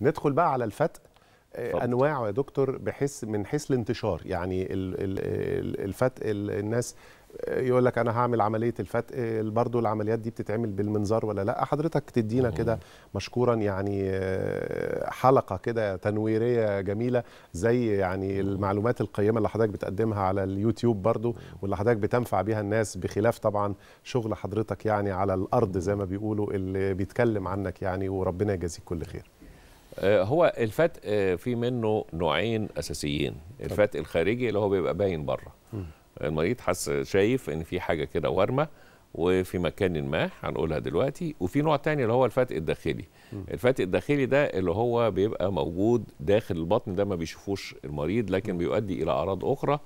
ندخل بقى على الفتق طبعا. انواع يا دكتور بحيث من حيث الانتشار يعني الفتق الناس آه، يقول لك انا هعمل عمليه الفتق برضه العمليات دي بتتعمل بالمنظار ولا لا حضرتك تدينا كده مشكورا يعني آه، حلقه كده تنويريه جميله زي يعني المعلومات القيمه اللي حضرتك بتقدمها على اليوتيوب برضه واللي حضرتك بتنفع بيها الناس بخلاف طبعا شغل حضرتك يعني على الارض زي ما بيقولوا اللي بيتكلم عنك يعني وربنا يجازيك كل خير آه، هو الفات آه، في منه نوعين اساسيين الفات الخارجي اللي هو بيبقى باين بره المريض حس شايف ان في حاجه كده ورمه وفي مكان ما هنقولها دلوقتي وفي نوع تاني اللي هو الفات الداخلي الفات الداخلي ده اللي هو بيبقى موجود داخل البطن ده ما بيشوفوش المريض لكن بيؤدي الى اعراض اخرى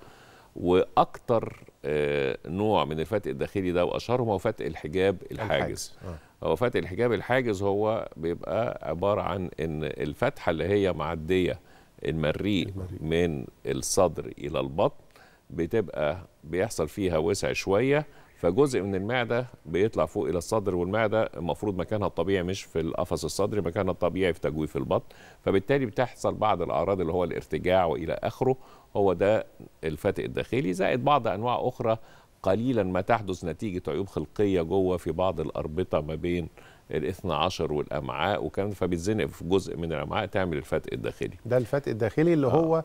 واكثر آه، نوع من الفتق الداخلي ده واشهرهم هو فتق الحجاب الحاجز آه. هو فتق الحجاب الحاجز هو بيبقى عباره عن ان الفتحه اللي هي معديه المريء من الصدر الى البطن بتبقى بيحصل فيها وسع شويه فجزء من المعده بيطلع فوق الى الصدر والمعده المفروض مكانها الطبيعي مش في القفص الصدري مكانها الطبيعي في تجويف البطن فبالتالي بتحصل بعض الاعراض اللي هو الارتجاع والى اخره هو ده الفتق الداخلي زائد بعض انواع اخرى قليلا ما تحدث نتيجه عيوب خلقيه جوه في بعض الاربطه ما بين الاثنى عشر والامعاء وكان فبتزنق في جزء من الامعاء تعمل الفتق الداخلي ده الفتق الداخلي اللي آه. هو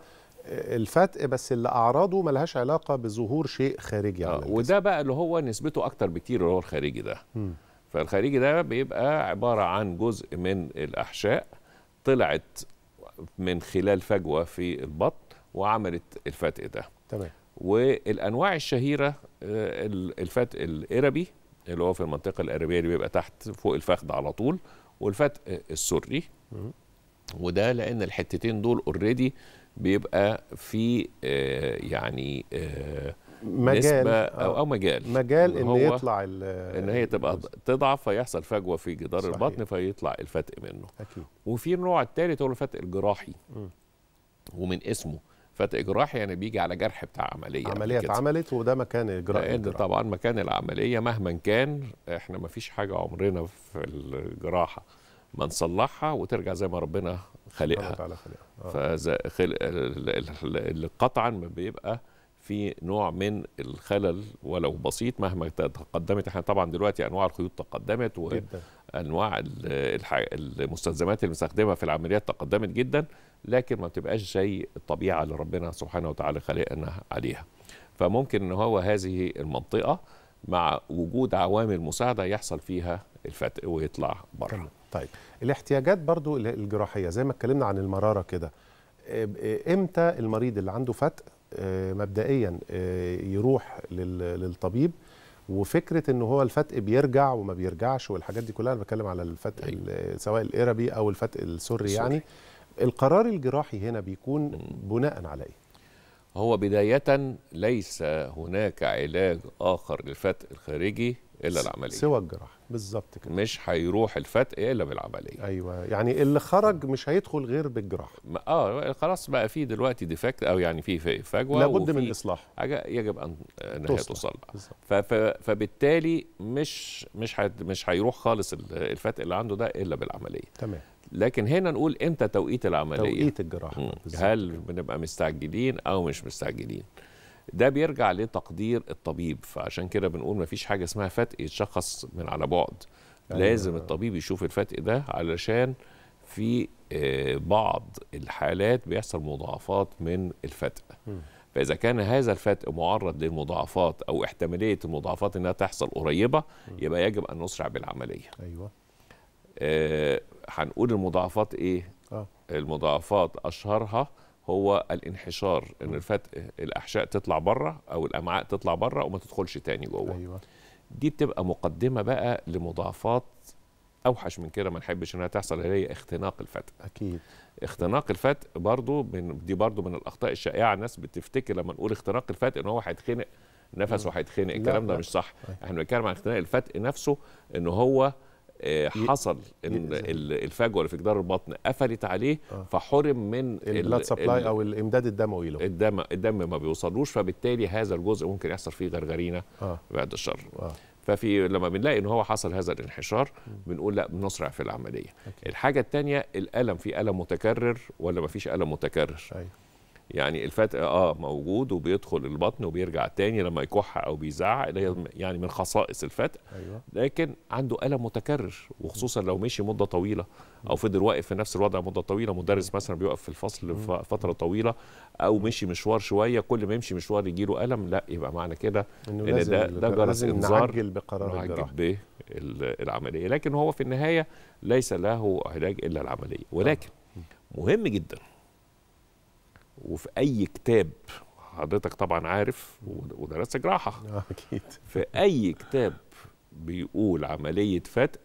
الفتق بس اللي اعراضه ملهاش علاقه بظهور شيء خارجي آه وده بقى اللي هو نسبته اكتر بكتير اللي هو الخارجي ده م. فالخارجي ده بيبقى عباره عن جزء من الاحشاء طلعت من خلال فجوه في البطن وعملت الفتق ده تمام والانواع الشهيره آه، الفتق الاربي اللي هو في المنطقه الاربيه اللي بيبقى تحت فوق الفخذ على طول والفتق السري وده لان الحتتين دول اوريدي بيبقى في آه، يعني آه، مجال آه. أو, او مجال مجال ان, يطلع ان هي تبقى تضعف فيحصل فجوه في جدار البطن فيطلع الفتق منه اكيد وفي النوع الثالث هو الفتق الجراحي م. ومن اسمه فتق جراحي يعني بيجي على جرح بتاع عمليه عمليه اتعملت وده مكان الجراح لان طبعا مكان العمليه مهما كان احنا ما فيش حاجه عمرنا في الجراحه ما نصلحها وترجع زي ما ربنا خالقها آه. فاذا اللي قطعا ما بيبقى في نوع من الخلل ولو بسيط مهما تقدمت احنا طبعا دلوقتي انواع الخيوط تقدمت وانواع المستلزمات المستخدمه في العمليات تقدمت جدا لكن ما بتبقاش زي الطبيعه اللي ربنا سبحانه وتعالى خلقنا عليها فممكن ان هو هذه المنطقه مع وجود عوامل مساعده يحصل فيها الفتق ويطلع بره طيب الاحتياجات برضو الجراحيه زي ما اتكلمنا عن المراره كده امتى المريض اللي عنده فتق آه، مبدئيا آه، يروح للطبيب وفكره ان هو الفتق بيرجع وما بيرجعش والحاجات دي كلها انا بتكلم على الفتق أيوه. سواء الاربي او الفتق السري يعني القرار الجراحي هنا بيكون بناء على ايه هو بدايه ليس هناك علاج اخر للفتق الخارجي الا العمليه سوى الجراحه بالظبط كده مش هيروح الفتق الا بالعمليه ايوه يعني اللي خرج مش هيدخل غير بالجراحه اه خلاص بقى في دلوقتي ديفكت او يعني في فجوه لابد من الاصلاح حاجه يجب ان انها تصلح فبالتالي مش مش مش هيروح خالص الفتق اللي عنده ده الا بالعمليه تمام لكن هنا نقول امتى توقيت العمليه توقيت الجراحه هل بنبقى مستعجلين او مش مستعجلين ده بيرجع لتقدير الطبيب فعشان كده بنقول مفيش حاجه اسمها فتق يتشخص من على بعد أيوة. لازم الطبيب يشوف الفتق ده علشان في آه، بعض الحالات بيحصل مضاعفات من الفتق فإذا كان هذا الفتق معرض للمضاعفات أو احتمالية المضاعفات أنها تحصل قريبة يبقى يجب أن نسرع بالعملية أيوة آه، هنقول المضاعفات إيه؟ آه. المضاعفات أشهرها هو الانحشار ان الفتق الاحشاء تطلع بره او الامعاء تطلع بره وما تدخلش تاني جوه أيوة. دي بتبقى مقدمه بقى لمضاعفات اوحش من كده ما نحبش انها تحصل هي اختناق الفتق اكيد اختناق الفتق برضو من دي برضو من الاخطاء الشائعه الناس بتفتكر لما نقول اختناق الفتق ان هو هيتخنق نفسه هيتخنق الكلام ده مش صح أيوة. احنا بنتكلم عن اختناق الفتق نفسه ان هو آه، حصل ان الفجوه اللي في جدار البطن قفلت عليه آه. فحرم من البلاد سبلاي او الامداد الدموي له الدم الدم ما بيوصلوش فبالتالي هذا الجزء ممكن يحصل فيه غرغرينه آه. بعد الشر ففي لما بنلاقي ان هو حصل هذا الانحشار بنقول لا بنسرع في العمليه الحاجه الثانيه الالم في الم متكرر ولا ما فيش الم متكرر أيوه. يعني الفتق اه موجود وبيدخل البطن وبيرجع تاني لما يكح او بيزعق يعني من خصائص الفتق أيوة. لكن عنده الم متكرر وخصوصا لو مشي مده طويله او فضل واقف في نفس الوضع مده طويله مدرس مثلا بيوقف في الفصل فتره طويله او مشي مشوار شويه كل ما يمشي مشوار يجي له الم لا يبقى معنى كده ان ده ده جرس انذار نعجل بقرار نعجل العمليه لكن هو في النهايه ليس له علاج الا العمليه ولكن طيب. مهم جدا وفي اي كتاب حضرتك طبعا عارف ودرست جراحه آه، اكيد في اي كتاب بيقول عمليه فتق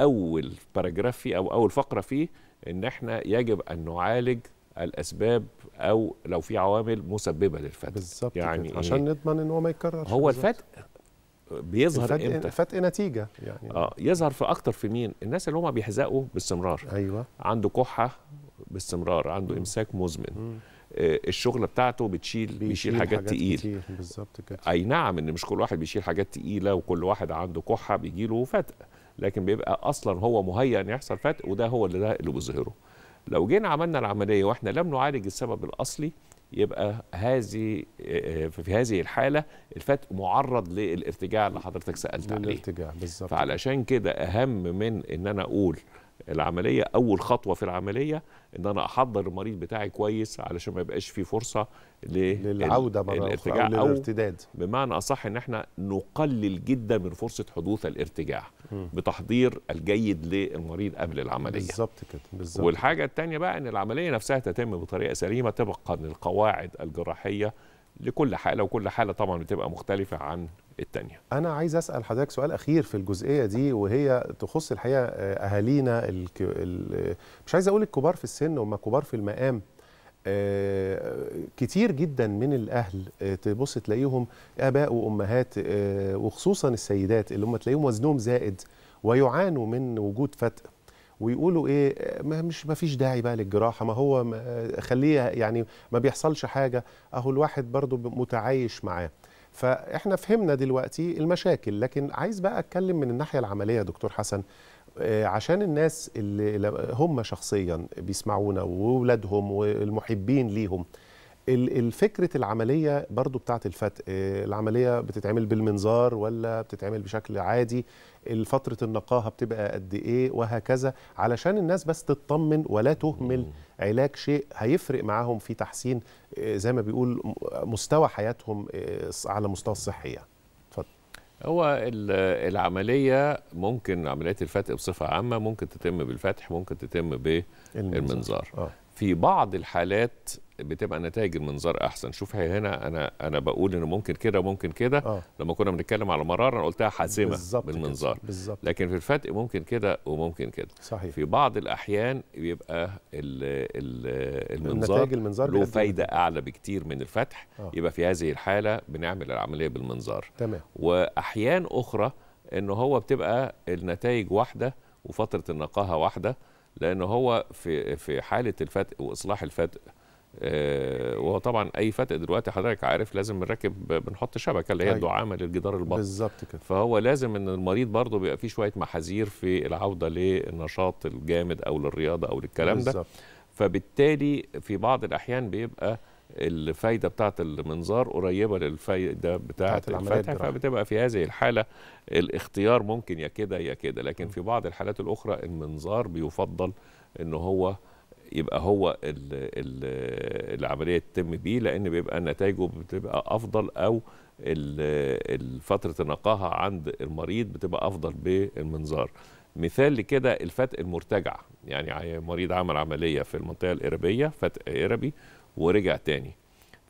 اول باراجراف فيه او اول فقره فيه ان احنا يجب ان نعالج الاسباب او لو في عوامل مسببه للفتق بالظبط يعني كده. إيه؟ عشان نضمن ان هو ما يتكررش هو الفتق بيظهر الفتق امتى؟ الفتق نتيجه يعني اه يظهر في اكتر في مين؟ الناس اللي هما بيحزقوا باستمرار ايوه عنده كحه باستمرار عنده امساك مزمن آه، الشغله بتاعته بتشيل بيشيل, بيشيل حاجات, حاجات تقيله بالظبط كده اي نعم ان مش كل واحد بيشيل حاجات تقيله وكل واحد عنده كحه بيجي له فتق لكن بيبقى اصلا هو مهيئ ان يحصل فتق وده هو اللي ده اللي بيظهره لو جينا عملنا العمليه واحنا لم نعالج السبب الاصلي يبقى هذه آه، في هذه الحاله الفتق معرض للارتجاع اللي حضرتك سالت عليه الارتجاع بالظبط فعلشان كده اهم من ان انا اقول العمليه اول خطوه في العمليه ان انا احضر المريض بتاعي كويس علشان ما يبقاش في فرصه للعوده مره الارتجاع او, أو بمعنى اصح ان احنا نقلل جدا من فرصه حدوث الارتجاع م. بتحضير الجيد للمريض قبل العمليه بالظبط كده بالظبط والحاجه الثانيه بقى ان العمليه نفسها تتم بطريقه سليمه طبقا للقواعد الجراحيه لكل حاله وكل حاله طبعا بتبقى مختلفه عن الثانيه انا عايز اسال حضرتك سؤال اخير في الجزئيه دي وهي تخص الحقيقه آه، اهالينا الك... ال... مش عايز اقول الكبار في السن هم كبار في المقام آه، كتير جدا من الاهل آه، تبص تلاقيهم اباء وامهات وخصوصا السيدات اللي هم تلاقيهم وزنهم زائد ويعانوا من وجود فتق ويقولوا ايه ما مش ما فيش داعي بقى للجراحه ما هو خليه يعني ما بيحصلش حاجه اهو الواحد برضو متعايش معاه فاحنا فهمنا دلوقتي المشاكل لكن عايز بقى اتكلم من الناحيه العمليه يا دكتور حسن آه، عشان الناس اللي هم شخصيا بيسمعونا واولادهم والمحبين ليهم الفكرة العملية برضو بتاعت الفتق آه، العملية بتتعمل بالمنظار ولا بتتعمل بشكل عادي فترة النقاهة بتبقى قد إيه وهكذا علشان الناس بس تطمن ولا تهمل علاج شيء هيفرق معاهم في تحسين آه، زي ما بيقول مستوى حياتهم آه، على مستوى الصحي اتفضل هو العملية ممكن عملية الفتق بصفة عامة ممكن تتم بالفتح ممكن تتم بالمنظار آه. في بعض الحالات بتبقى نتائج المنظار احسن شوف هنا انا انا بقول انه ممكن كده وممكن كده آه. لما كنا بنتكلم على مراره انا قلتها حاسمه بالمنظار بالزبط. لكن في الفتق ممكن كده وممكن كده صحيح. في بعض الاحيان بيبقى الـ الـ المنظار نتائج المنظار له فايده اعلى بكتير من الفتح آه. يبقى في هذه الحاله بنعمل العمليه بالمنظار تمام واحيان اخرى ان هو بتبقى النتائج واحده وفتره النقاهه واحده لان هو في في حاله الفتق واصلاح الفتق آه، وهو طبعا اي فتق دلوقتي حضرتك عارف لازم بنركب بنحط شبكه اللي هي أيوة. الدعامه للجدار البطن بالظبط كده فهو لازم ان المريض برضه بيبقى فيه شويه محاذير في العوده للنشاط الجامد او للرياضه او للكلام ده ده فبالتالي في بعض الاحيان بيبقى الفايده بتاعه المنظار قريبه للفايده بتاعه الفتح فبتبقى في هذه الحاله الاختيار ممكن يا كده يا كده لكن في بعض الحالات الاخرى المنظار بيفضل ان هو يبقى هو الـ الـ العمليه تتم بيه لان بيبقى نتائجه بتبقى افضل او فتره النقاهه عند المريض بتبقى افضل بالمنظار مثال لكده الفتق المرتجع يعني مريض عمل عمليه في المنطقه الاربيه فتق اربي ورجع تاني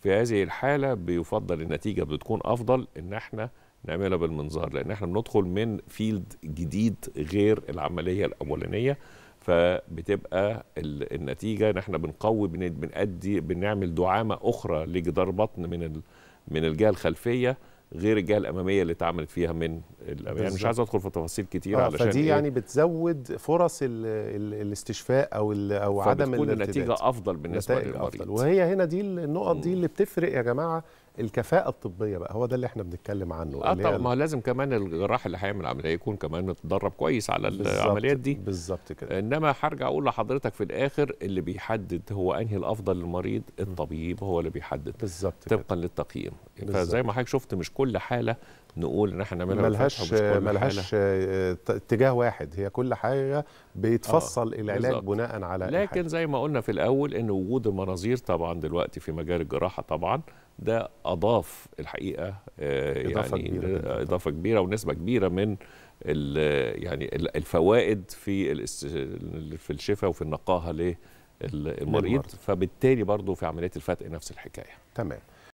في هذه الحالة بيفضل النتيجة بتكون أفضل إن احنا نعملها بالمنظار لأن احنا بندخل من فيلد جديد غير العملية الأولانية فبتبقى النتيجة إن احنا بنقوي بنأدي بنعمل دعامة أخرى لجدار بطن من من الجهة الخلفية غير الجهه الاماميه اللي اتعملت فيها من يعني مش عايز ادخل في تفاصيل كتير آه علشان فدي إيه؟ يعني بتزود فرص ال ال الاستشفاء او ال او عدم النتيجه افضل بالنسبه للمريض وهي هنا دي النقط دي اللي بتفرق يا جماعه الكفاءه الطبيه بقى هو ده اللي احنا بنتكلم عنه اه طب ما لازم كمان الجراح اللي هيعمل عمليه يكون كمان متدرب كويس على العمليات دي بالظبط كده انما هرجع اقول لحضرتك في الاخر اللي بيحدد هو انهي الافضل للمريض الطبيب هو اللي بيحدد بالظبط طبقا للتقييم فزي ما حضرتك شفت مش كل حاله نقول ان احنا نعملها ملهاش ملهاش اتجاه واحد هي كل حاجه بيتفصل آه. العلاج بالزبط. بناء على لكن الحاجة. زي ما قلنا في الاول ان وجود المناظير طبعا دلوقتي في مجال الجراحه طبعا ده اضاف الحقيقه آه إضافة يعني كبيرة آه، اضافه كبيره ونسبه كبيره من يعني الفوائد في في الشفاء وفي النقاهه للمريض فبالتالي برضه في عمليه الفتق نفس الحكايه تمام